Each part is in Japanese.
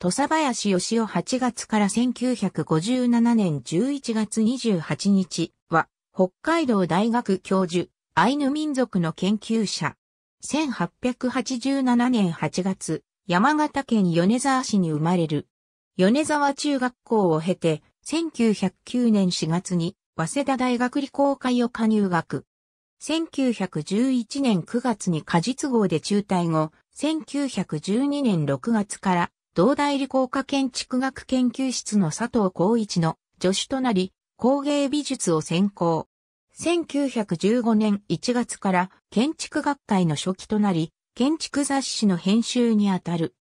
土佐林義雄8月から1957年11月28日は、北海道大学教授、アイヌ民族の研究者。1887年8月、山形県米沢市に生まれる。米沢中学校を経て、1909年4月に、早稲田大学理工科を加入学。1911年9月に果実号で中退後、1912年6月から同大理工科建築学研究室の佐藤光一の助手となり、工芸美術を専攻。1915年1月から建築学会の初期となり、建築雑誌の編集にあたる。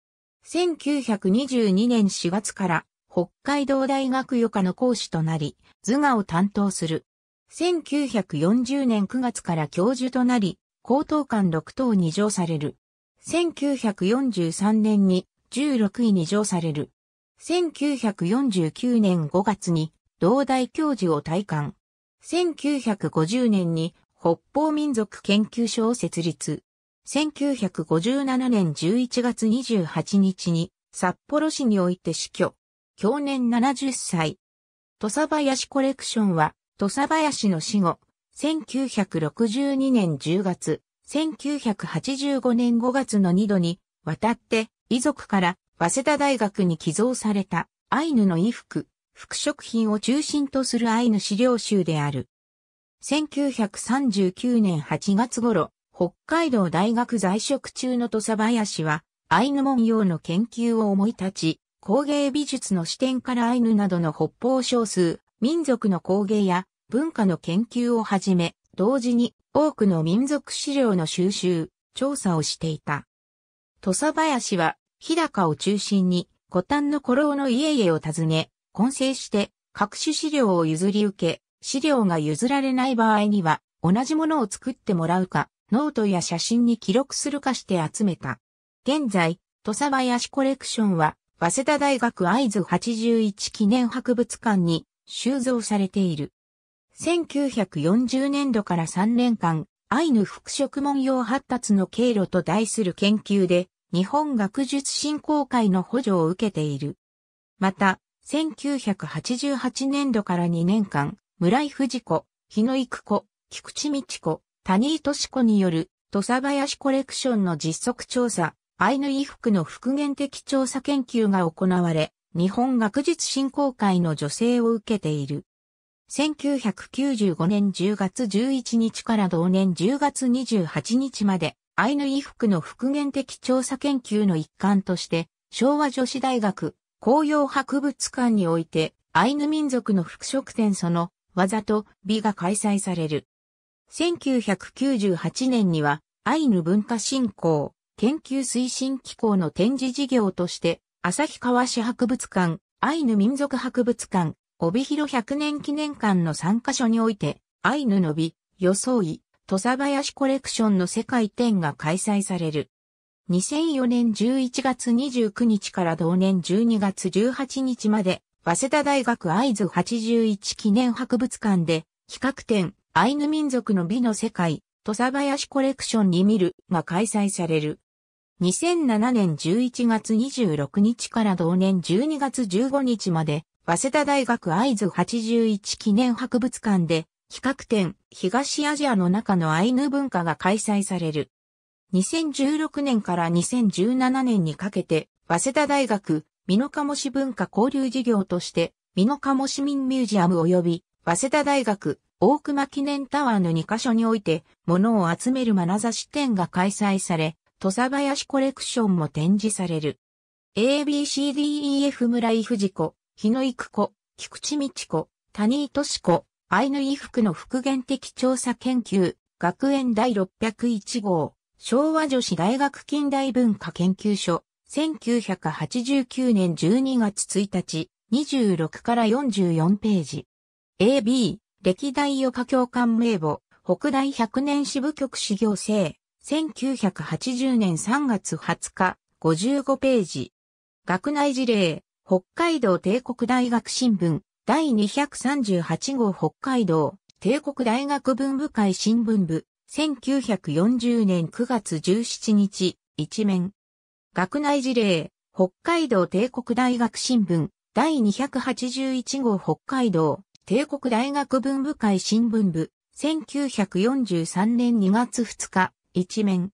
1922年4月から北海道大学予科の講師となり、図画を担当する。1940年9月から教授となり、高等官6等に上される。1943年に16位に上される。1949年5月に同大教授を退官。1950年に北方民族研究所を設立。1957年11月28日に札幌市において死去。去年70歳。土佐林コレクションは土佐林の死後、1962年10月、1985年5月の2度にわたって遺族から早稲田大学に寄贈されたアイヌの衣服、服飾品を中心とするアイヌ資料集である。1939年8月頃、北海道大学在職中の土佐林は、アイヌ文様の研究を思い立ち、工芸美術の視点からアイヌなどの北方少数、民族の工芸や文化の研究をはじめ、同時に多くの民族資料の収集、調査をしていた。土佐林は日高を中心に、古丹の古老の家々を訪ね、混成して各種資料を譲り受け、資料が譲られない場合には、同じものを作ってもらうか、ノートや写真に記録するかして集めた。現在、土佐林コレクションは、早稲田大学合津81記念博物館に収蔵されている。1940年度から3年間、アイヌ服飾文様発達の経路と題する研究で、日本学術振興会の補助を受けている。また、1988年度から2年間、村井藤子、日野育子、菊池道子、谷井俊子による土佐林コレクションの実測調査、アイヌ衣服の復元的調査研究が行われ、日本学術振興会の助成を受けている。1995年10月11日から同年10月28日まで、アイヌ衣服の復元的調査研究の一環として、昭和女子大学紅葉博物館において、アイヌ民族の服飾展その技と美が開催される。1998年には、アイヌ文化振興研究推進機構の展示事業として、旭川市博物館、アイヌ民族博物館、帯広100年記念館の3カ所において、アイヌの美、装い、土佐林コレクションの世界展が開催される。2004年11月29日から同年12月18日まで、早稲田大学会津81記念博物館で、企画展、アイヌ民族の美の世界、土佐林コレクションに見るが開催される。2007年11月26日から同年12月15日まで、早稲田大学会津81記念博物館で、企画展、東アジアの中のアイヌ文化が開催される。2016年から2017年にかけて、早稲田大学、美濃加茂市文化交流事業として、美濃加茂市民ミュージアム及び、早稲田大学、大熊記念タワーの2カ所において、物を集める眼差し展が開催され、土佐林コレクションも展示される。ABCDEF 村井藤子、日野育子、菊池道子、谷井敏子、アイヌ衣服の復元的調査研究、学園第601号、昭和女子大学近代文化研究所、1989年12月1日、26から44ページ。AB、歴代余科教官名簿、北大百年支部局始業生、1980年3月20日、55ページ。学内事例、北海道帝国大学新聞、第238号北海道帝国大学文部会新聞部1940年9月17日一面学内事例北海道帝国大学新聞第281号北海道帝国大学文部会新聞部1943年2月2日一面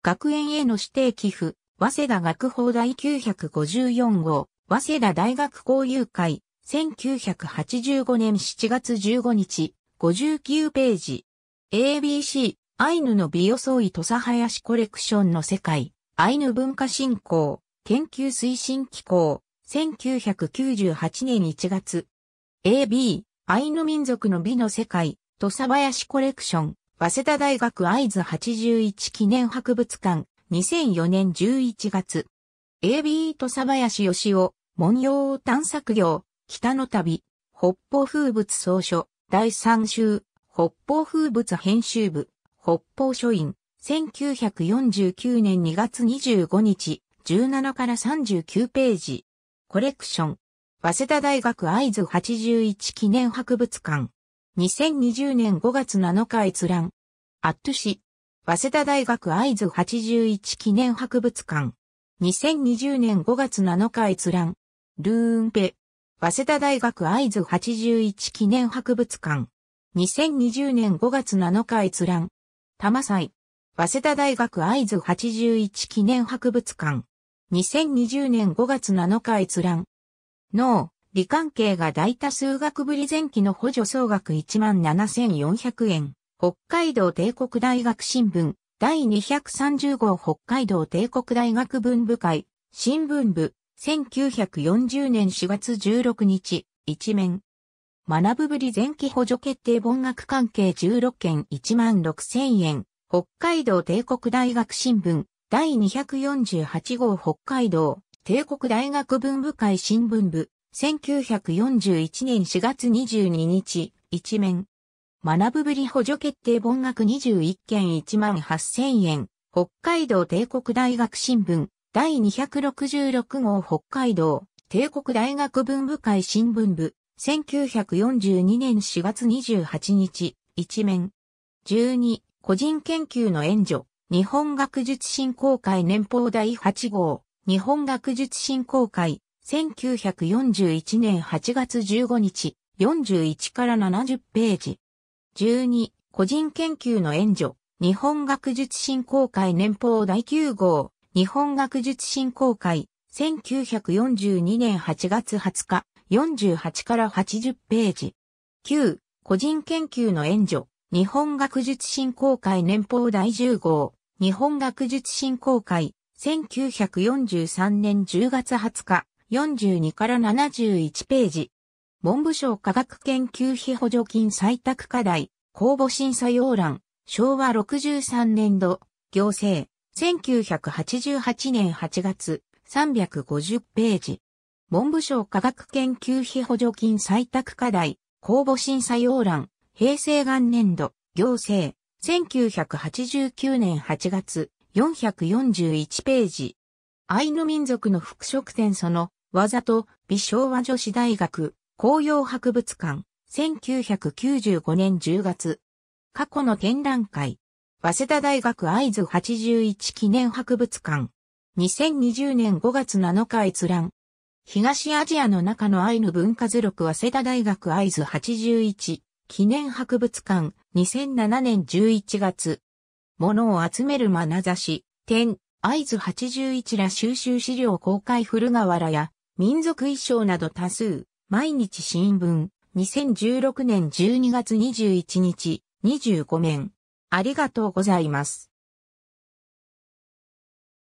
学園への指定寄付早稲田学法第954号早稲田大学交友会1985年7月15日、59ページ。ABC、アイヌの美予想イ土佐林コレクションの世界、アイヌ文化振興、研究推進機構、1998年1月。AB、アイヌ民族の美の世界、土佐林コレクション、早稲田大学会津81記念博物館、2004年11月。AB 土佐林義雄、文様探索業、北の旅、北方風物総書、第3週、北方風物編集部、北方書院、1949年2月25日、17から39ページ。コレクション。早稲田大学会津81記念博物館。2020年5月7日閲覧。アット市。早稲田大学会津81記念博物館。2020年5月7日閲覧。ルーンペ。早稲田大学会津81記念博物館。2020年5月7日閲覧。摩祭。早稲田大学会津81記念博物館。2020年5月7日閲覧。脳、理関係が大多数学ぶり前期の補助総額17,400円。北海道帝国大学新聞。第230号北海道帝国大学文部会。新聞部。1940年4月16日、一面。学ぶぶり前期補助決定本学関係16件1万6000円。北海道帝国大学新聞第248号北海道帝国大学文部会新聞部1941年4月22日一面学ぶぶり補助決定本学21件1万8000円北海道帝国大学新聞第266号北海道帝国大学文部会新聞部1942年4月28日一面12個人研究の援助日本学術振興会年報第8号日本学術振興会1941年8月15日41から70ページ。12、個人研究の援助、日本学術振興会年報第9号、日本学術振興会、1942年8月20日、48から80ページ。9、個人研究の援助、日本学術振興会年報第10号、日本学術振興会、1943年10月20日、42から71ページ。文部省科学研究費補助金採択課題、公募審査要欄、昭和63年度、行政、1988年8月、350ページ。文部省科学研究費補助金採択課題、公募審査要欄、平成元年度、行政、1989年8月、441ページ。アイヌ民族の服飾展その、技と、美昭和女子大学、紅葉博物館、1995年10月。過去の展覧会、早稲田大学会津81記念博物館。2020年5月7日閲覧。東アジアの中のアイヌ文化図録早稲田大学会津81記念博物館2007年11月。物を集める眼差し、展、会津81ら収集資料公開古河原や民族衣装など多数。毎日新聞2016年12月21日25面。ありがとうございます。